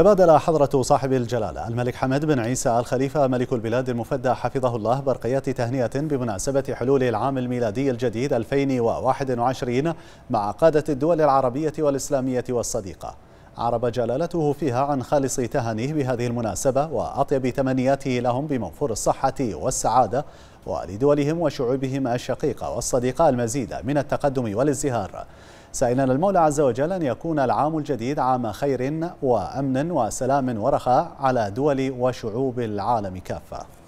تبادل حضرة صاحب الجلالة الملك حمد بن عيسى الخليفة ملك البلاد المفدى حفظه الله برقيات تهنئة بمناسبة حلول العام الميلادي الجديد 2021 مع قادة الدول العربية والإسلامية والصديقة عرب جلالته فيها عن خالص تهنيه بهذه المناسبة وأطيب تمنياته لهم بموفور الصحة والسعادة ولدولهم وشعوبهم الشقيقة والصديقة المزيد من التقدم والازدهار سائلا المولى عز وجل أن يكون العام الجديد عام خير وأمن وسلام ورخاء على دول وشعوب العالم كافة